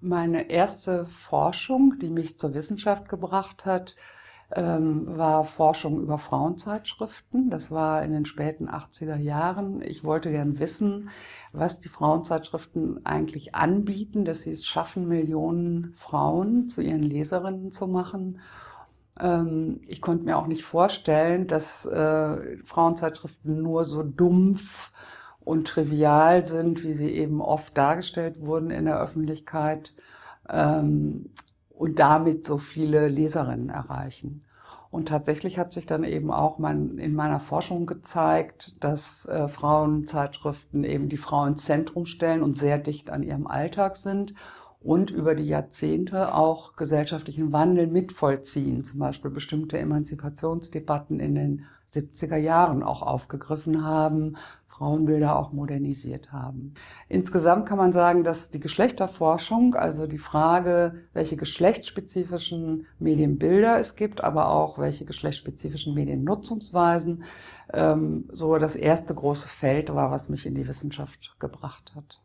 Meine erste Forschung, die mich zur Wissenschaft gebracht hat, ähm, war Forschung über Frauenzeitschriften. Das war in den späten 80er Jahren. Ich wollte gern wissen, was die Frauenzeitschriften eigentlich anbieten, dass sie es schaffen, Millionen Frauen zu ihren Leserinnen zu machen. Ähm, ich konnte mir auch nicht vorstellen, dass äh, Frauenzeitschriften nur so dumpf und trivial sind, wie sie eben oft dargestellt wurden in der Öffentlichkeit ähm, und damit so viele Leserinnen erreichen. Und tatsächlich hat sich dann eben auch mein, in meiner Forschung gezeigt, dass äh, Frauenzeitschriften eben die Frauen ins Zentrum stellen und sehr dicht an ihrem Alltag sind und über die Jahrzehnte auch gesellschaftlichen Wandel mitvollziehen, zum Beispiel bestimmte Emanzipationsdebatten in den 70er Jahren auch aufgegriffen haben, Frauenbilder auch modernisiert haben. Insgesamt kann man sagen, dass die Geschlechterforschung, also die Frage, welche geschlechtsspezifischen Medienbilder es gibt, aber auch welche geschlechtsspezifischen Mediennutzungsweisen, ähm, so das erste große Feld war, was mich in die Wissenschaft gebracht hat.